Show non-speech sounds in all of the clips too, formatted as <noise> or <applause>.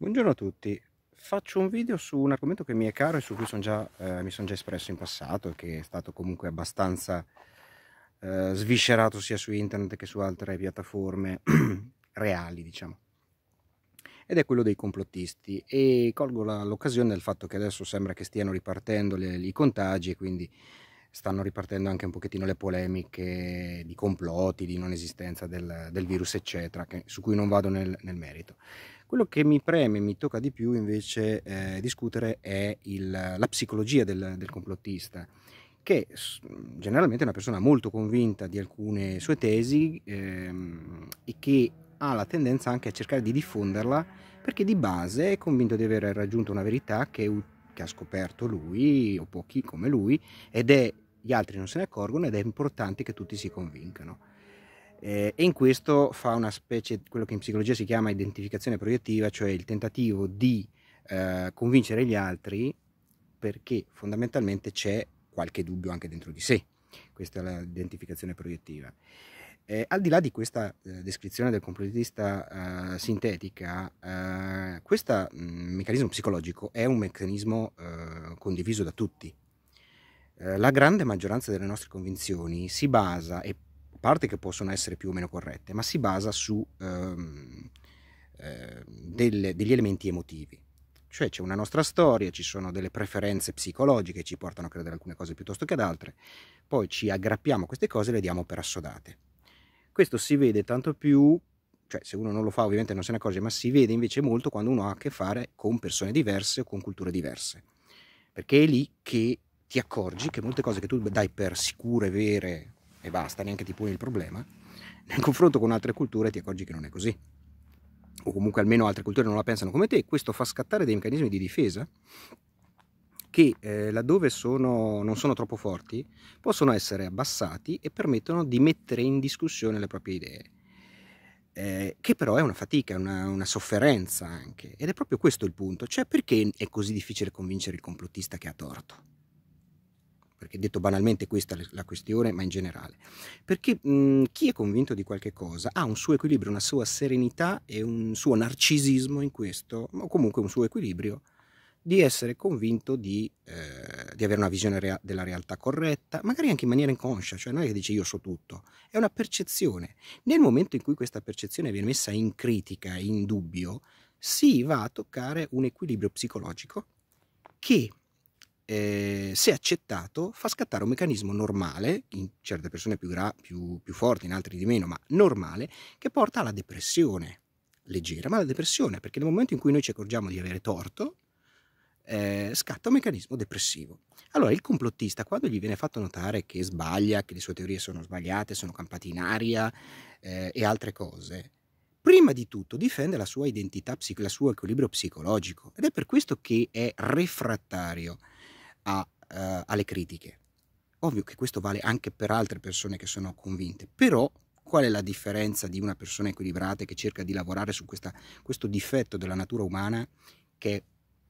Buongiorno a tutti, faccio un video su un argomento che mi è caro e su cui son già, eh, mi sono già espresso in passato che è stato comunque abbastanza eh, sviscerato sia su internet che su altre piattaforme <clears throat> reali diciamo ed è quello dei complottisti e colgo l'occasione del fatto che adesso sembra che stiano ripartendo le, i contagi e quindi stanno ripartendo anche un pochettino le polemiche di complotti, di non esistenza del, del virus eccetera che, su cui non vado nel, nel merito quello che mi preme, mi tocca di più invece eh, discutere è il, la psicologia del, del complottista che generalmente è una persona molto convinta di alcune sue tesi ehm, e che ha la tendenza anche a cercare di diffonderla perché di base è convinto di aver raggiunto una verità che, che ha scoperto lui o pochi come lui ed è gli altri non se ne accorgono ed è importante che tutti si convincano eh, e in questo fa una specie, quello che in psicologia si chiama identificazione proiettiva, cioè il tentativo di eh, convincere gli altri perché fondamentalmente c'è qualche dubbio anche dentro di sé. Questa è l'identificazione proiettiva. Eh, al di là di questa eh, descrizione del completista eh, sintetica, eh, questo mm, meccanismo psicologico è un meccanismo eh, condiviso da tutti. Eh, la grande maggioranza delle nostre convinzioni si basa e parte che possono essere più o meno corrette, ma si basa su ehm, eh, delle, degli elementi emotivi. Cioè c'è una nostra storia, ci sono delle preferenze psicologiche che ci portano a credere alcune cose piuttosto che ad altre, poi ci aggrappiamo a queste cose e le diamo per assodate. Questo si vede tanto più cioè se uno non lo fa ovviamente non se ne accorge, ma si vede invece molto quando uno ha a che fare con persone diverse o con culture diverse, perché è lì che ti accorgi che molte cose che tu dai per sicure, vere e basta, neanche ti poni il problema, nel confronto con altre culture ti accorgi che non è così. O comunque almeno altre culture non la pensano come te, questo fa scattare dei meccanismi di difesa che eh, laddove sono, non sono troppo forti possono essere abbassati e permettono di mettere in discussione le proprie idee. Eh, che però è una fatica, una, una, sofferenza anche. Ed è proprio questo il punto, cioè perché è così difficile convincere il complottista che ha torto? perché detto banalmente questa è la questione, ma in generale. Perché mh, mhmm, chi è convinto di qualche cosa ha un suo equilibrio, una sua serenità e un suo narcisismo in questo, o comunque un suo equilibrio di essere convinto di, eh, di avere una visione rea della realtà corretta, magari anche in maniera inconscia, cioè non è che dice io so tutto, è una percezione. Nel momento in cui questa percezione viene messa in critica, in dubbio, si va a toccare un equilibrio psicologico che eh, se accettato, fa scattare un meccanismo normale, in certe persone più, gra- più, più forte, in altri di meno, ma normale, che porta alla depressione leggera, ma la depressione, perché nel momento in cui noi ci accorgiamo di avere torto, eh, scatta un meccanismo depressivo. Allora il complottista, quando gli viene fatto notare che sbaglia, che le sue teorie sono sbagliate, sono campate in aria eh, e altre cose, prima di tutto difende la sua identità, il suo equilibrio psicologico ed è per questo che è refrattario a, eh, alle critiche. Ovvio che questo vale anche per altre persone che sono convinte, però qual è la differenza di una persona equilibrata che cerca di lavorare su questa, questo difetto della natura umana che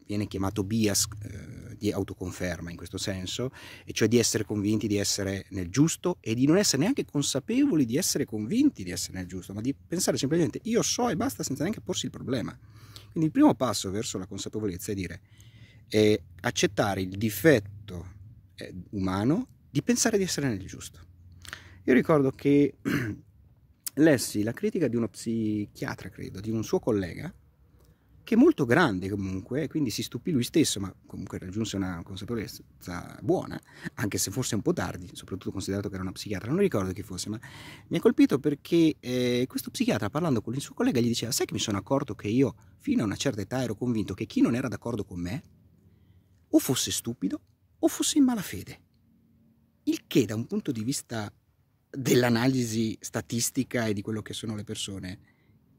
viene chiamato bias eh, di autoconferma in questo senso, e cioè di essere convinti di essere nel giusto e di non essere neanche consapevoli di essere convinti di essere nel giusto, ma di pensare semplicemente io so e basta senza neanche porsi il problema. Quindi il primo passo verso la consapevolezza è dire è accettare il difetto eh, umano di pensare di essere nel giusto. Io ricordo che <clears throat> lessi la critica di uno psichiatra, credo, di un suo collega, che è molto grande comunque, quindi si stupì lui stesso, ma comunque raggiunse una consapevolezza buona, anche se forse un po' tardi, soprattutto considerato che era una psichiatra, non ricordo chi fosse, ma mi ha colpito perché eh, questo psichiatra parlando con il suo collega gli diceva, sai che mi sono accorto che io fino a una certa età ero convinto che chi non era d'accordo con me o fosse stupido o fosse in malafede. Il che da un punto di vista dell'analisi statistica e di quello che sono le persone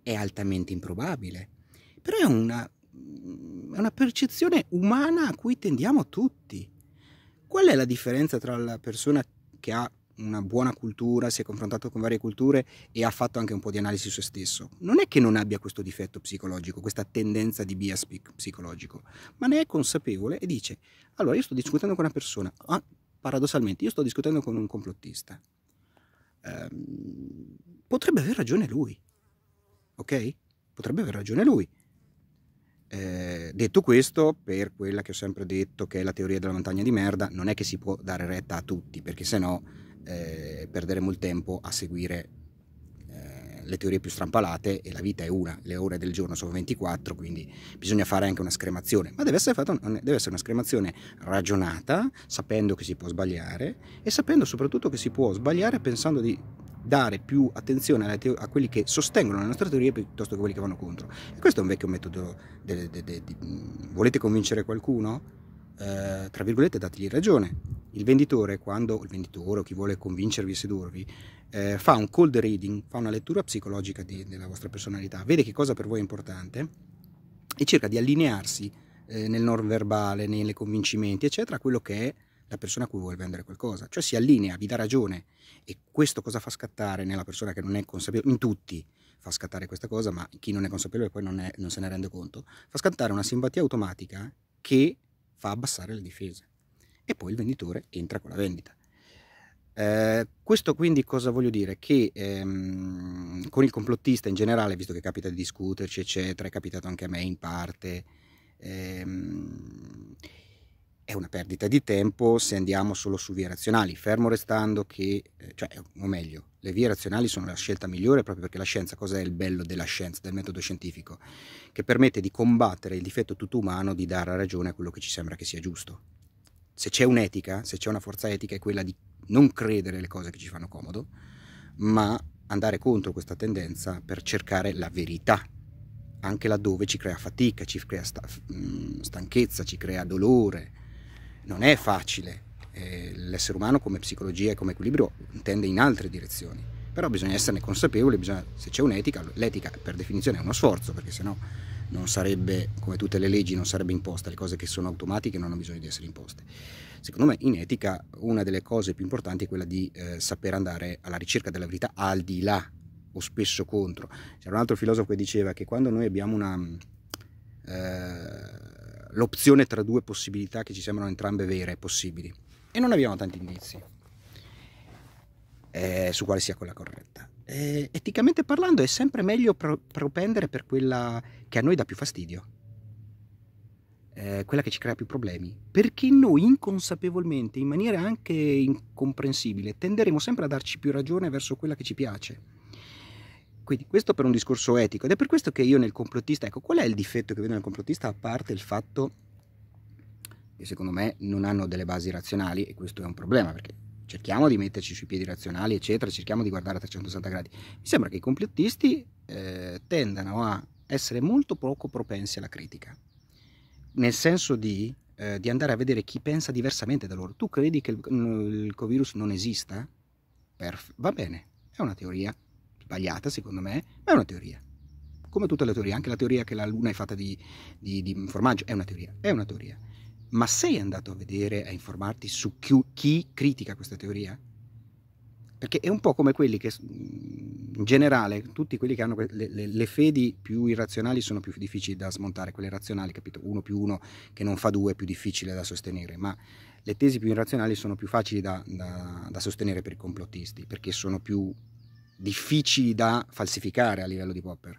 è altamente improbabile, però è una, mm, una percezione umana a cui tendiamo tutti. Qual è la differenza tra la persona che ha una buona cultura, si è confrontato con varie culture e ha fatto anche un po' di analisi su se stesso. Non è che non abbia questo difetto psicologico, questa tendenza di bias psicologico, ma ne è consapevole e dice, allora io sto discutendo con una persona, ah, paradossalmente io sto discutendo con un complottista, eh, potrebbe aver ragione lui, ok? Potrebbe aver ragione lui. Eh, detto questo, per quella che ho sempre detto, che è la teoria della montagna di merda, non è che si può dare retta a tutti, perché se no eh, perderemo il tempo a seguire eh, le teorie più strampalate e la vita è una, le ore del giorno sono 24, quindi bisogna fare anche una scremazione, ma deve essere, fatta, deve essere una scremazione ragionata, sapendo che si può sbagliare e sapendo soprattutto che si può sbagliare pensando di dare più attenzione teo- a quelli che sostengono le nostre teorie piuttosto che quelli che vanno contro. E questo è un vecchio metodo. De- de- de- mm, volete convincere qualcuno? eh, tra virgolette dategli ragione. Il venditore, quando il venditore o chi vuole convincervi e sedurvi, eh, fa un cold reading, fa una lettura psicologica di, della vostra personalità, vede che cosa per voi è importante e cerca di allinearsi eh, nel non verbale, nei convincimenti, eccetera, a quello che è la persona a cui vuole vendere qualcosa, cioè si allinea, vi dà ragione e questo cosa fa scattare nella persona che non è consapevole, in tutti fa scattare questa cosa, ma chi non è consapevole poi non, è, non se ne rende conto, fa scattare una simpatia automatica che fa abbassare le difese e poi il venditore entra con la vendita. Eh, questo quindi cosa voglio dire? Che ehm, con il complottista in generale, visto che capita di discuterci, eccetera, è capitato anche a me in parte, ehm, è una perdita di tempo se andiamo solo su vie razionali, fermo restando che, eh, cioè, o meglio, le vie razionali sono la scelta migliore proprio perché la scienza, cos'è il bello della scienza, del metodo scientifico, che permette di combattere il difetto tutto umano di dare ragione a quello che ci sembra che sia giusto. Se c'è un'etica, se c'è una forza etica è quella di non credere alle cose che ci fanno comodo, ma andare contro questa tendenza per cercare la verità, anche laddove ci crea fatica, ci crea mm, stanchezza, ci crea dolore, non è facile. Eh, l'essere umano come psicologia e come equilibrio tende in altre direzioni, però bisogna esserne consapevoli, bisogna, se c'è un'etica, l'etica per definizione è uno sforzo, perché sennò non sarebbe, come tutte le leggi, non sarebbe imposta, le cose che sono automatiche non hanno bisogno di essere imposte. Secondo me in etica una delle cose più importanti è quella di eh, saper andare alla ricerca della verità al di là o spesso contro. C'era un altro filosofo che diceva che quando noi abbiamo una... Mm, eh, l'opzione tra due possibilità che ci sembrano entrambe vere e possibili. E non abbiamo tanti indizi eh, su quale sia quella corretta. Eh, eticamente parlando è sempre meglio pro propendere per quella che a noi dà più fastidio, eh, quella che ci crea più problemi, perché noi inconsapevolmente, in maniera anche incomprensibile, tenderemo sempre a darci più ragione verso quella che ci piace quindi questo per un discorso etico ed è per questo che io nel complottista, ecco, qual è il difetto che vedo nel complottista a parte il fatto che secondo me non hanno delle basi razionali e questo è un problema perché cerchiamo di metterci sui piedi razionali eccetera, cerchiamo di guardare a 360 gradi. Mi sembra che i complottisti eh, tendano a essere molto poco propensi alla critica, nel senso di, eh, di, andare a vedere chi pensa diversamente da loro. Tu credi che il, il Covid non esista? Perf- va bene, è una teoria, sbagliata secondo me, ma è una teoria. Come tutte le teorie, anche la teoria che la luna è fatta di, di, di formaggio è una teoria, è una teoria. Ma sei andato a vedere, a informarti su chi, chi critica questa teoria? Perché è un po' come quelli che, mm, in generale, tutti quelli che hanno le, le, le fedi più irrazionali sono più difficili da smontare, quelle razionali, capito? Uno più uno che non fa due è più difficile da sostenere, ma le tesi più irrazionali sono più facili da, da, da sostenere per i complottisti, perché sono più difficili da falsificare a livello di Popper.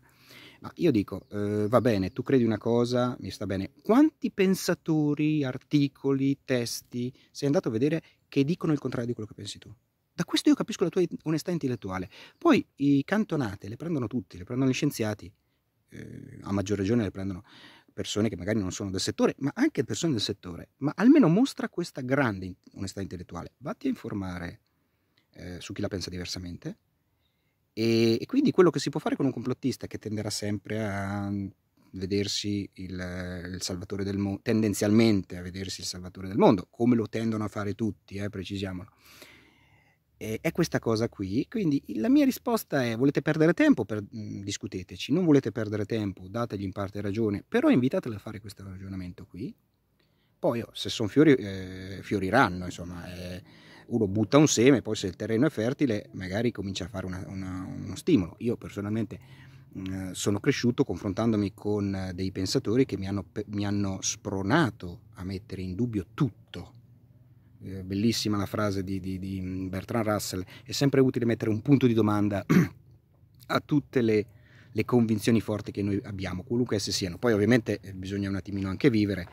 Ma io dico, eh, va bene, tu credi una cosa, mi sta bene. Quanti pensatori, articoli, testi sei andato a vedere che dicono il contrario di quello che pensi tu? Da questo io capisco la tua onestà intellettuale. Poi i cantonate le prendono tutti, le prendono gli scienziati, eh, a maggior ragione le prendono persone che magari non sono del settore, ma anche persone del settore. Ma almeno mostra questa grande onestà intellettuale. Vatti a informare eh, su chi la pensa diversamente, e, e, quindi quello che si può fare con un complottista che tenderà sempre a mhmm, vedersi il, il salvatore del mondo, tendenzialmente a vedersi il salvatore del mondo, come lo tendono a fare tutti, eh, precisiamolo. è questa cosa qui, quindi la mia risposta è volete perdere tempo, per, mhmm, discuteteci, non volete perdere tempo, dategli in parte ragione, però invitatela a fare questo ragionamento qui, poi oh, se sono fiori, eh, fioriranno, insomma... Eh, uno butta un seme, poi se il terreno è fertile magari comincia a fare una, una, uno stimolo. Io personalmente mm, sono cresciuto confrontandomi con eh, dei pensatori che mi hanno, mi hanno spronato a mettere in dubbio tutto. Eh, bellissima la frase di, di, di mm, Bertrand Russell, è sempre utile mettere un punto di domanda <clears throat> a tutte le le convinzioni forti che noi abbiamo, qualunque esse siano. Poi ovviamente eh, bisogna un attimino anche vivere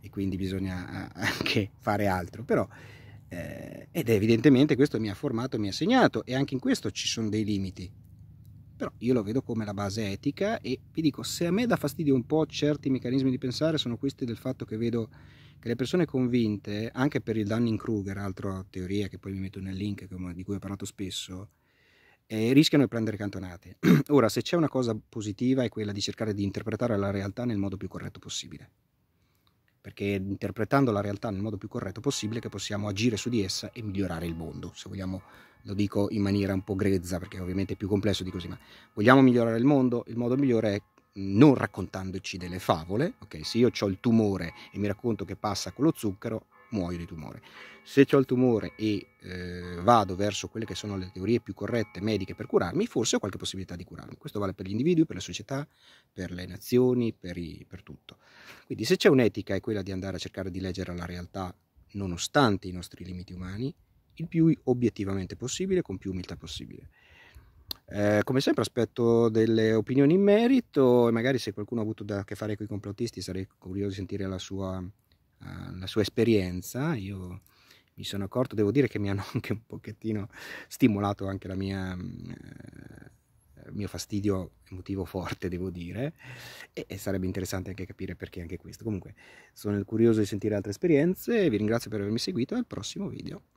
e quindi bisogna <laughs> anche fare altro, però eh, ed evidentemente questo mi ha formato, mi ha segnato e anche in questo ci sono dei limiti. Però io lo vedo come la base etica e vi dico, se a me dà fastidio un po' certi meccanismi di pensare sono questi del fatto che vedo che le persone convinte, anche per il Dunning-Kruger, altra teoria che poi vi metto nel link di cui ho parlato spesso, eh, rischiano di prendere cantonate. <clears throat> Ora, se c'è una cosa positiva è quella di cercare di interpretare la realtà nel modo più corretto possibile perché interpretando la realtà nel modo più corretto possibile che possiamo agire su di essa e migliorare il mondo, se vogliamo lo dico in maniera un po' grezza perché ovviamente è più complesso di così, ma vogliamo migliorare il mondo, il modo migliore è non raccontandoci delle favole, ok? Se io ho il tumore e mi racconto che passa con lo zucchero, muoio di tumore. Se ho il tumore e eh, vado verso quelle che sono le teorie più corrette mediche per curarmi, forse ho qualche possibilità di curarmi. Questo vale per gli individui, per le società, per le nazioni, per, i, per tutto. Quindi se c'è un'etica è quella di andare a cercare di leggere la realtà nonostante i nostri limiti umani, il più obiettivamente possibile, con più umiltà possibile. Eh, come sempre aspetto delle opinioni in merito e magari se qualcuno ha avuto da che fare con i complottisti sarei curioso di sentire la sua la sua esperienza, io mi sono accorto, devo dire che mi hanno <laughs> anche un pochettino stimolato anche la mia... Uh, mio fastidio emotivo forte, devo dire, e, e, sarebbe interessante anche capire perché anche questo. Comunque, sono curioso di sentire altre esperienze, vi ringrazio per avermi seguito e al prossimo video.